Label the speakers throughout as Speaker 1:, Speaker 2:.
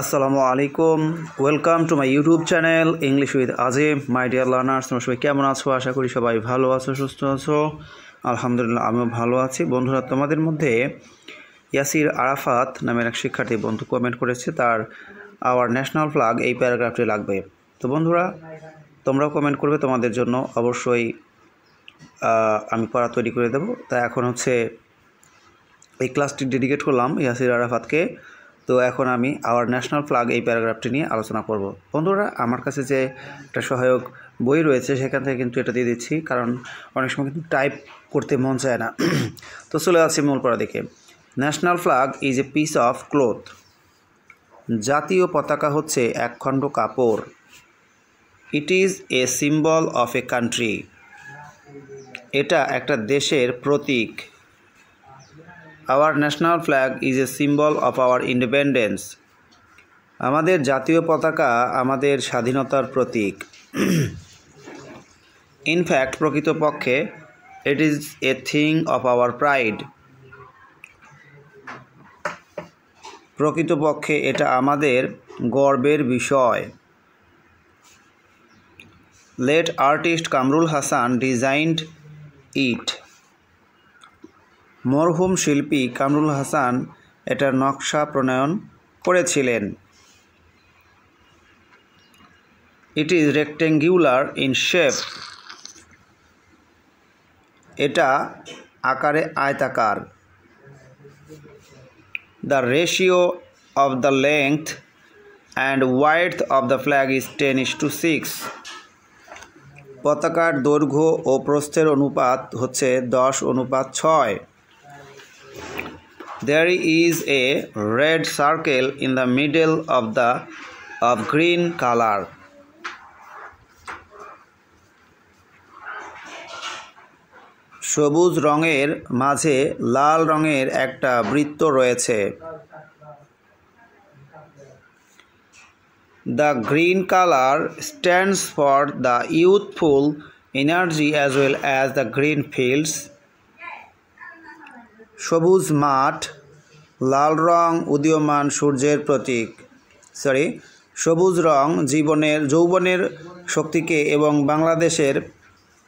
Speaker 1: আসসালামু আলাইকুম welcome to my YouTube channel English with Azim my dear learners তোমরা সবাই কেমন আছো আশা করি সবাই ভালো আছো সুস্থ আছো আলহামদুলিল্লাহ আমিও ভালো আছি বন্ধুরা তোমাদের মধ্যে ইয়াসির আরাফাত নামের এক শিক্ষার্থী বন্ধু কমেন্ট করেছে তার আওয়ার ন্যাশনাল ফ্লাগ এই প্যারাগ্রাফটি লাগবে তো বন্ধুরা তোমরাও কমেন্ট করবে তোমাদের জন্য অবশ্যই আমি পড়া তৈরি করে দেব তা এখন হচ্ছে এই ক্লাসটি ডেডিকেট করলাম ইয়াসির আরাফাতকে তো এখন আমি আওয়ার ন্যাশনাল ফ্লাগ এই প্যারাগ্রাফটি নিয়ে আলোচনা করব বন্ধুরা আমার কাছে যে একটা সহায়ক বই রয়েছে সেখান থেকে কিন্তু এটা দিয়ে দিচ্ছি কারণ অনেক সময় কিন্তু টাইপ করতে মন চায় না তো চলে আসছি মূল পড়া দিকে national flag is a piece of cloth জাতীয় পতাকা হচ্ছে একখণ্ড কাপড় it is a symbol of a country এটা একটা দেশের প্রতীক our national flag is a symbol of our independence আমাদের জাতীয় পতাকা আমাদের স্বাধীনতার প্রতীক ইনফ্যাক্ট প্রকৃতপক্ষে it is a thing of our pride প্রকৃতপক্ষে এটা আমাদের গর্বের বিষয় late artist Kamrul Hasan designed it মরহুম শিল্পী কামরুল হাসান এটার নকশা প্রণয়ন করেছিলেন ইট ইজ রেক্টেঙ্গুলার ইন শেপ এটা আকারে আয়তাকার the ratio of the length and width of the flag is ten is to six পতাকার দৈর্ঘ্য ও প্রস্থের অনুপাত হচ্ছে দশ অনুপাত ছয় there is a red circle in the middle of the of green color সবুজ রঙের মাঝে লাল রঙের একটা বৃত্ত রয়েছে the green colour stands for the youthful energy as well as the green fields সবুজ মাঠ লাল রং উদীয়মান সূর্যের প্রতীক সরি সবুজ রং জীবনের যৌবনের শক্তিকে এবং বাংলাদেশের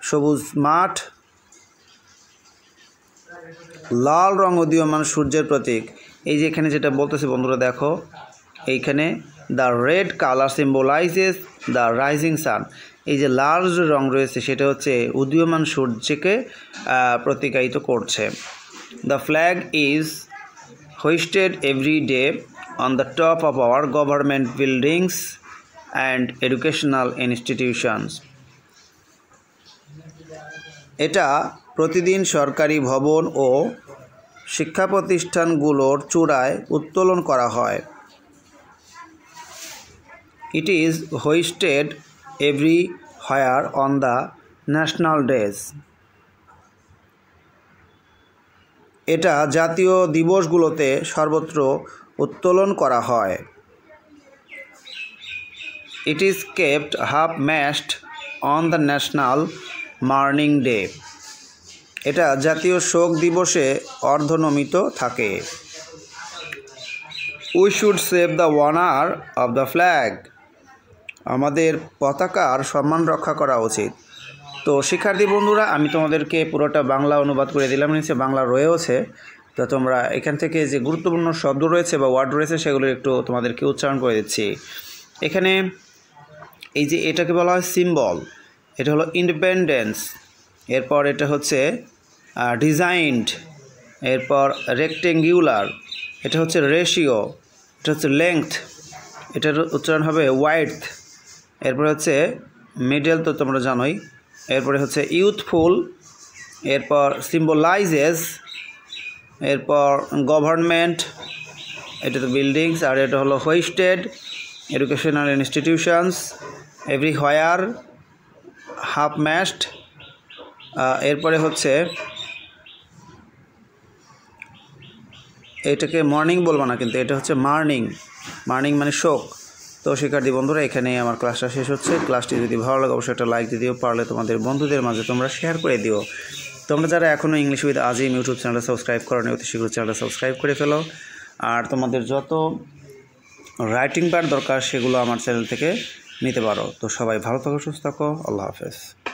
Speaker 1: সবুজ মাঠ লাল রং উদীয়মান সূর্যের প্রতীক এই যে এখানে যেটা বলতেছে বন্ধুরা দেখো এইখানে the red colour symbolises the rising sun এই যে লাল রং রয়েছে সেটা হচ্ছে উদীয়মান সূর্যকে প্রতিকায়িত করছে The flag is hoisted every day on the top of our government buildings and educational institutions. এটা প্রতিদিন সরকারি ভবন ও শিক্ষা প্রতিষ্ঠানগুলোর চূড়ায় উত্তোলন করা হয় it is hoisted everywhere on the national days এটা জাতীয় দিবসগুলোতে সর্বত্র উত্তোলন করা হয় it is kept half mast on the national mourning day এটা জাতীয় শোক দিবসে অর্ধনমিত থাকে we should save the honour of the flag আমাদের পতাকার সম্মান রক্ষা করা উচিত তো শিক্ষার্থী বন্ধুরা আমি তোমাদেরকে পুরোটা বাংলা অনুবাদ করে দিলাম নিচে বাংলা রয়েওছে তো তোমরা এখান থেকে যে গুরুত্বপূর্ণ শব্দ রয়েছে বা ওয়ার্ড রয়েছে সেগুলো একটু তোমাদেরকে উচ্চারণ করে দিচ্ছি এখানে এই যে এটাকে বলা হয় সিম্বল এটা হলো ইন্ডিপেন্ডেন্স এরপর এটা হচ্ছে ডিজাইন্ড এরপর রেক্টেঙ্গুলার এটা হচ্ছে রেশিও এটা হচ্ছে লেংথ এটার উচ্চারণ হবে ওয়াইড এরপর হচ্ছে মিডেল তো তোমরা জানোই এরপরে হচ্ছে ইউথফুল এরপর সিম্বলাইজেস এরপর গভর্নমেন্ট এটা তো বিল্ডিংস আর এটা হলো hoisted educational institutions everywhere half mast এরপরে হচ্ছে এটাকে মর্নিং বলবো না কিন্তু এটা হচ্ছে মর্নিং মার্নিং মানে শোক তো শিক্ষার্থী বন্ধুরা এখানেই আমার ক্লাসটা শেষ হচ্ছে ক্লাসটি যদি ভালো লাগে অবশ্যই একটা লাইক দিয়ে দিও পারলে তোমাদের বন্ধুদের মাঝে তোমরা শেয়ার করে দিও তোমরা যারা এখনও ইংলিশ উইথ আজিম ইউটিউব চ্যানেলটা সাবস্ক্রাইব করো অতি শীঘ্র চ্যানেলটা সাবস্ক্রাইব করে ফেলো আর তোমাদের যত রাইটিং পার দরকার সেগুলো আমার চ্যানেল থেকে নিতে পারো তো সবাই ভালো থাকো সুস্থ থাকো আল্লাহ হাফেজ